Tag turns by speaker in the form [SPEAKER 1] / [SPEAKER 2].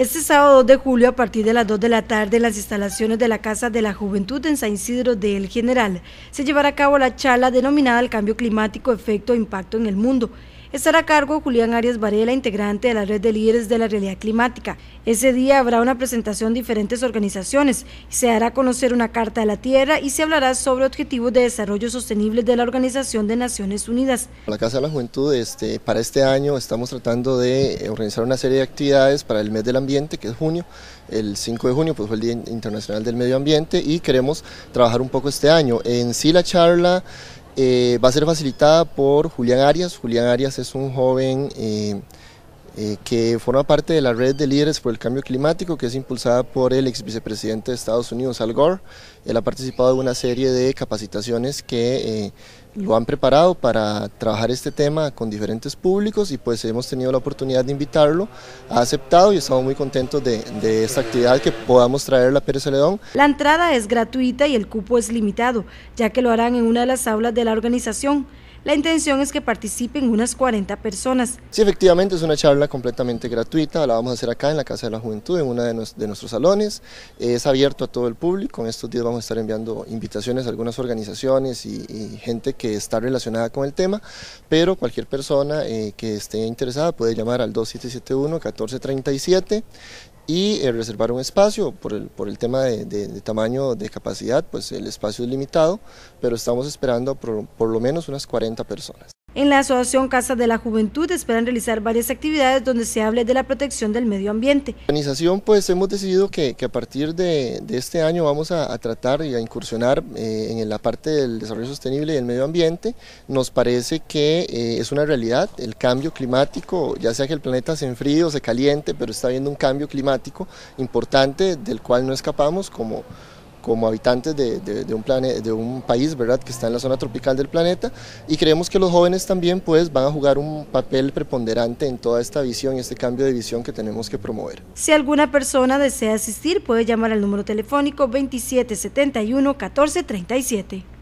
[SPEAKER 1] Este sábado 2 de julio, a partir de las 2 de la tarde, en las instalaciones de la Casa de la Juventud en San Isidro del General, se llevará a cabo la charla denominada El Cambio Climático, Efecto e Impacto en el Mundo estará a cargo Julián Arias Varela, integrante de la Red de Líderes de la Realidad Climática. Ese día habrá una presentación de diferentes organizaciones, se hará conocer una Carta de la Tierra y se hablará sobre objetivos de desarrollo sostenible de la Organización de Naciones Unidas.
[SPEAKER 2] La Casa de la Juventud este, para este año estamos tratando de eh, organizar una serie de actividades para el mes del ambiente, que es junio. El 5 de junio pues, fue el Día Internacional del Medio Ambiente y queremos trabajar un poco este año. En sí la charla eh, va a ser facilitada por Julián Arias. Julián Arias es un joven eh, eh, que forma parte de la red de líderes por el cambio climático que es impulsada por el ex vicepresidente de Estados Unidos, Al Gore. Él ha participado en una serie de capacitaciones que lo han preparado para trabajar este tema con diferentes públicos y pues hemos tenido la oportunidad de invitarlo, ha aceptado y estamos muy contentos de, esta actividad que podamos traer a Pérez Celedón.
[SPEAKER 1] La entrada es gratuita y el cupo es limitado, ya que lo harán en una de las aulas de la organización. La intención es que participen unas 40 personas.
[SPEAKER 2] Sí, efectivamente es una charla completamente gratuita, la vamos a hacer acá en la Casa de la Juventud, en uno de, nuestros salones. Es abierto a todo el público, en estos días vamos a estar enviando invitaciones a algunas organizaciones y, y gente que está relacionada con el tema, pero cualquier persona eh, que esté interesada puede llamar al 2771-1437 y eh, reservar un espacio por el, por el tema de, tamaño de capacidad, pues el espacio es limitado, pero estamos esperando por lo menos unas 40 personas.
[SPEAKER 1] En la Asociación Casa de la Juventud esperan realizar varias actividades donde se hable de la protección del medio ambiente.
[SPEAKER 2] La organización pues hemos decidido que, a partir de, este año vamos a, tratar y a incursionar eh, en la parte del desarrollo sostenible y del medio ambiente. Nos parece que eh, es una realidad el cambio climático, ya sea que el planeta se enfríe o se caliente, pero está habiendo un cambio climático importante del cual no escapamos como como habitantes de, un de un país ¿verdad? que está en la zona tropical del planeta y creemos que los jóvenes también pues, van a jugar un papel preponderante en toda esta visión y este cambio de visión que tenemos que promover.
[SPEAKER 1] Si alguna persona desea asistir puede llamar al número telefónico 2771 1437.